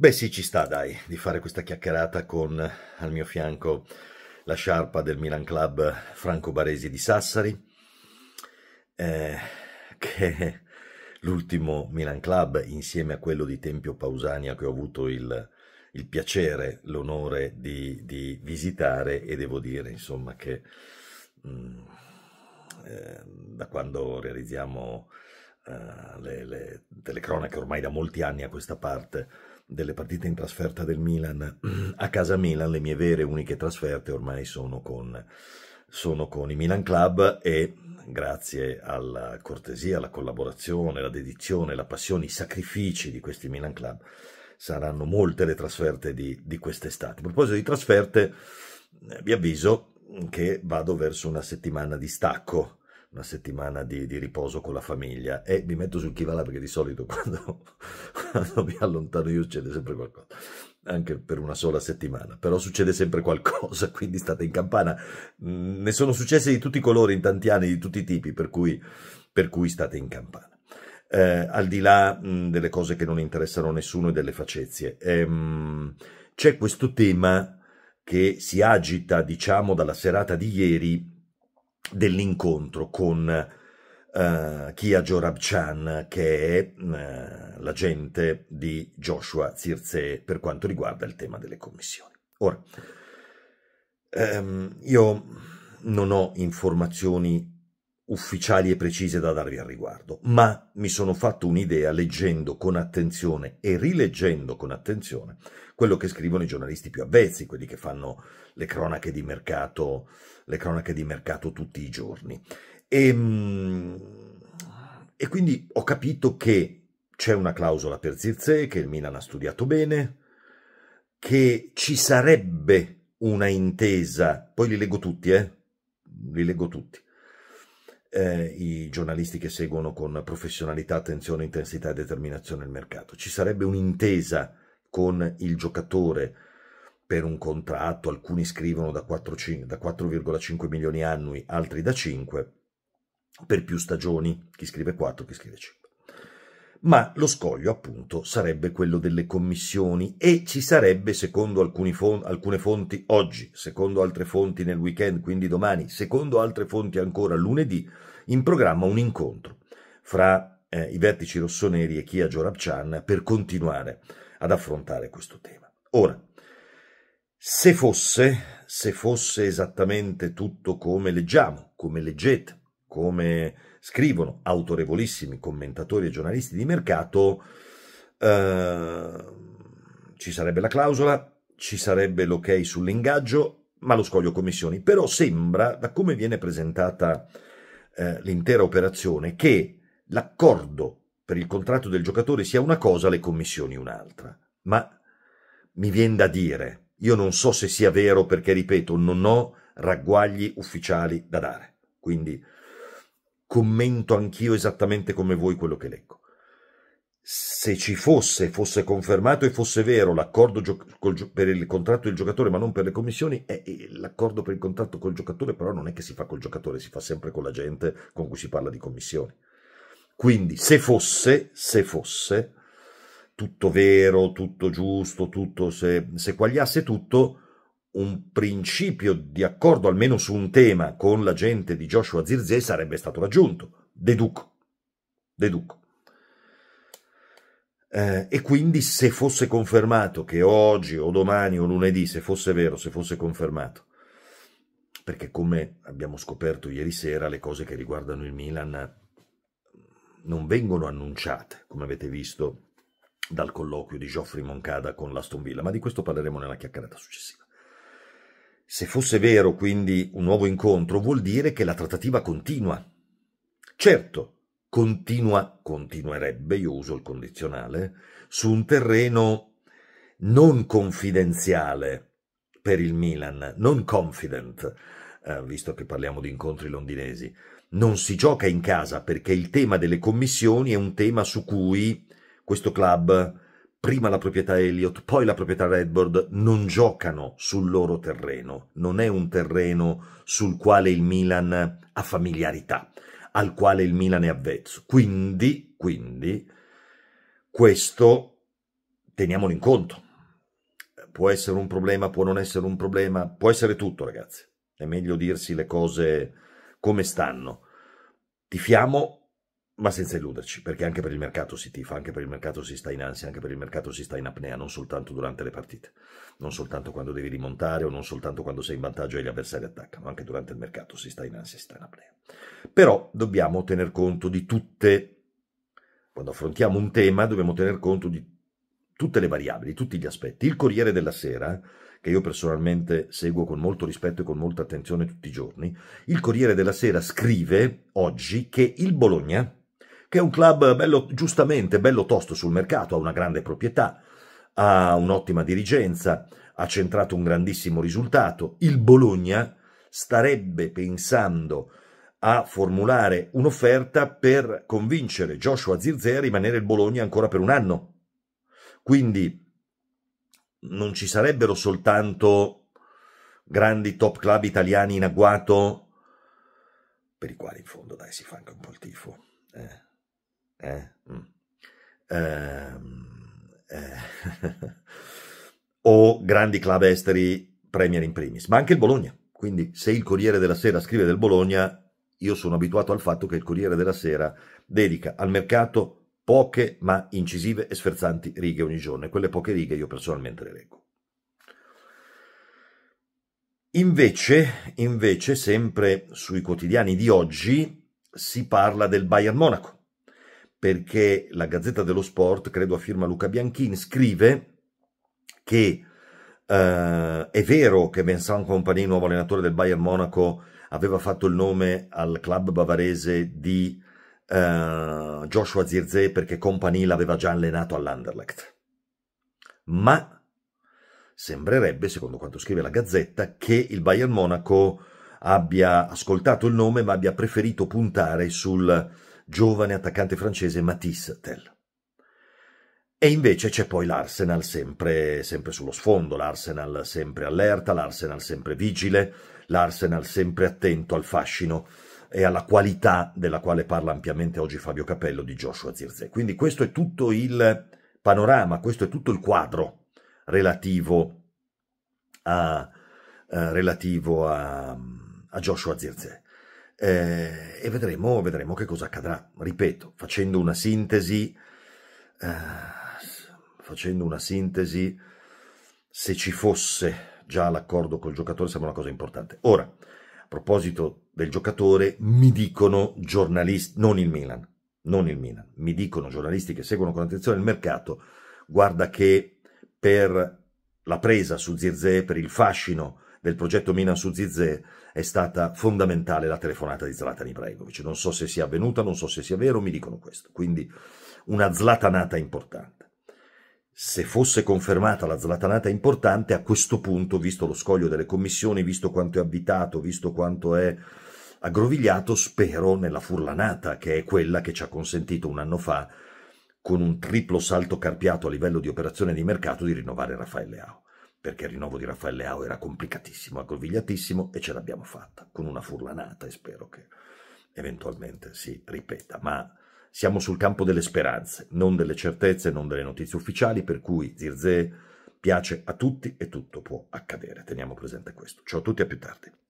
Beh sì, ci sta dai, di fare questa chiacchierata con al mio fianco la sciarpa del Milan Club Franco Baresi di Sassari, eh, che è l'ultimo Milan Club insieme a quello di Tempio Pausania che ho avuto il, il piacere, l'onore di, di, visitare e devo dire insomma che mh, mm, eh, da quando realizziamo eh, le, le telecronache ormai da molti anni a questa parte delle partite in trasferta del Milan a casa Milan, le mie vere uniche trasferte ormai sono con, sono con i Milan Club e grazie alla cortesia, alla collaborazione, la dedizione, la passione, i sacrifici di questi Milan Club saranno molte le trasferte di, di quest'estate. A proposito di trasferte, eh, vi avviso che vado verso una settimana di stacco una settimana di, di, riposo con la famiglia e mi metto sul Kivala perché di solito quando, quando mi allontano io succede sempre qualcosa anche per una sola settimana, però succede sempre qualcosa, quindi state in campana. Mm, ne sono successe di tutti i colori, in tanti anni, di tutti i tipi, per cui, per cui state in campana. Eh, al di là mh, mm, delle cose che non interessano a nessuno e delle facezie, ehm, c'è questo tema che si agita, diciamo, dalla serata di ieri dell'incontro con uh, Kia Jorabchan, che è uh, eh, l'agente di Joshua Circe per quanto riguarda il tema delle commissioni. Ora, um, io non ho informazioni ufficiali e precise da darvi al riguardo, ma mi sono fatto un'idea leggendo con attenzione e rileggendo con attenzione quello che scrivono i giornalisti più avvezzi, quelli che fanno le cronache di mercato, le cronache di mercato tutti i giorni. E, ehm, e quindi ho capito che c'è una clausola per Zirze, che il Milan ha studiato bene, che ci sarebbe una intesa, poi li leggo tutti, eh? Li leggo tutti eh, i giornalisti che seguono con professionalità, attenzione, intensità e determinazione il mercato. Ci sarebbe un'intesa con il giocatore per un contratto, alcuni scrivono da 4,5 milioni annui, altri da 5, per più stagioni, chi scrive 4, chi scrive 5 ma lo scoglio appunto sarebbe quello delle commissioni e ci sarebbe, secondo fon alcune fonti oggi, secondo altre fonti nel weekend, quindi domani, secondo altre fonti ancora lunedì, in programma un incontro fra eh, i vertici rossoneri e Kia Jorabchan per continuare ad affrontare questo tema. Ora, se fosse, se fosse esattamente tutto come leggiamo, come leggete, come scrivono autorevolissimi commentatori e giornalisti di mercato, eh, ci sarebbe la clausola, ci sarebbe l'ok sull'ingaggio, ma lo scoglio commissioni. Però sembra, da come viene presentata eh, l'intera operazione, che l'accordo per il contratto del giocatore sia una cosa, le commissioni un'altra. Ma mi viene da dire, io non so se sia vero perché, ripeto, non ho ragguagli ufficiali da dare. Quindi commento anch'io esattamente come voi quello che leggo. Se ci fosse, fosse confermato e fosse vero l'accordo per il contratto del giocatore ma non per le commissioni, l'accordo per il contratto col giocatore però non è che si fa col giocatore, si fa sempre con la gente con cui si parla di commissioni. Quindi se fosse, se fosse, tutto vero, tutto giusto, tutto, se, se quagliasse tutto, un principio di accordo almeno su un tema con la gente di Joshua Zirze sarebbe stato raggiunto, deduco. deduco. Eh, e quindi se fosse confermato che oggi o domani o lunedì, se fosse vero, se fosse confermato, perché come abbiamo scoperto ieri sera le cose che riguardano il Milan non vengono annunciate, come avete visto dal colloquio di Geoffrey Moncada con l'Aston Villa, ma di questo parleremo nella chiacchierata successiva. Se fosse vero quindi un nuovo incontro, vuol dire che la trattativa continua. Certo, continua, continuerebbe, io uso il condizionale, su un terreno non confidenziale per il Milan, non confident, eh, visto che parliamo di incontri londinesi. Non si gioca in casa perché il tema delle commissioni è un tema su cui questo club prima la proprietà Elliott, poi la proprietà Redbird, non giocano sul loro terreno. Non è un terreno sul quale il Milan ha familiarità, al quale il Milan è avvezzo. Quindi, quindi questo teniamolo in conto. Può essere un problema, può non essere un problema, può essere tutto, ragazzi. È meglio dirsi le cose come stanno. Tifiamo ma senza illuderci, perché anche per il mercato si tifa, anche per il mercato si sta in ansia, anche per il mercato si sta in apnea, non soltanto durante le partite, non soltanto quando devi rimontare o non soltanto quando sei in vantaggio e gli avversari attaccano, anche durante il mercato si sta in ansia, si sta in apnea. Però dobbiamo tener conto di tutte, quando affrontiamo un tema, dobbiamo tener conto di tutte le variabili, tutti gli aspetti. Il Corriere della Sera, che io personalmente seguo con molto rispetto e con molta attenzione tutti i giorni, il Corriere della Sera scrive oggi che il Bologna che è un club bello, giustamente bello tosto sul mercato, ha una grande proprietà, ha un'ottima dirigenza, ha centrato un grandissimo risultato. Il Bologna starebbe pensando a formulare un'offerta per convincere Joshua Zirze a rimanere il Bologna ancora per un anno. Quindi non ci sarebbero soltanto grandi top club italiani in agguato, per i quali in fondo dai si fa anche un po' il tifo. Eh eh? mm. Ehm, eh, eh. o grandi club esteri Premier in primis, ma anche il Bologna. Quindi se il Corriere della Sera scrive del Bologna, io sono abituato al fatto che il Corriere della Sera dedica al mercato poche ma incisive e sferzanti righe ogni giorno e quelle poche righe io personalmente le leggo. Invece, invece, sempre sui quotidiani di oggi si parla del Bayern Monaco perché la Gazzetta dello Sport, credo a firma Luca Bianchin, scrive che eh, è vero che Vincent Compagnie, nuovo allenatore del Bayern Monaco, aveva fatto il nome al club bavarese di eh, Joshua Zirze perché Compagnie l'aveva già allenato all'Anderlecht. Ma sembrerebbe, secondo quanto scrive la Gazzetta, che il Bayern Monaco abbia ascoltato il nome ma abbia preferito puntare sul giovane attaccante francese Matisse Tell. E invece c'è poi l'Arsenal sempre, sempre sullo sfondo, l'Arsenal sempre allerta, l'Arsenal sempre vigile, l'Arsenal sempre attento al fascino e alla qualità della quale parla ampiamente oggi Fabio Capello di Joshua Zirze. Quindi questo è tutto il panorama, questo è tutto il quadro relativo a, eh, relativo a, a Joshua Zirze eh, e vedremo, vedremo che cosa accadrà. Ripeto, facendo una sintesi, eh, facendo una sintesi, se ci fosse già l'accordo col giocatore sembra una cosa importante. Ora, a proposito del giocatore, mi dicono giornalisti, non il Milan, non il Milan, mi dicono giornalisti che seguono con attenzione il mercato, guarda che per la presa su Zirze, per il fascino del progetto Milan su Zizè è stata fondamentale la telefonata di Zlatan Ibrahimovic. Non so se sia avvenuta, non so se sia vero, mi dicono questo. Quindi una zlatanata importante. Se fosse confermata la zlatanata importante, a questo punto, visto lo scoglio delle commissioni, visto quanto è abitato, visto quanto è aggrovigliato, spero nella furlanata, che è quella che ci ha consentito un anno fa, con un triplo salto carpiato a livello di operazione di mercato, di rinnovare Raffaele Ao perché il rinnovo di Raffaele Ao era complicatissimo, aggrovigliatissimo e ce l'abbiamo fatta con una furlanata e spero che eventualmente si ripeta. Ma siamo sul campo delle speranze, non delle certezze, non delle notizie ufficiali, per cui Zirze piace a tutti e tutto può accadere. Teniamo presente questo. Ciao a tutti, a più tardi.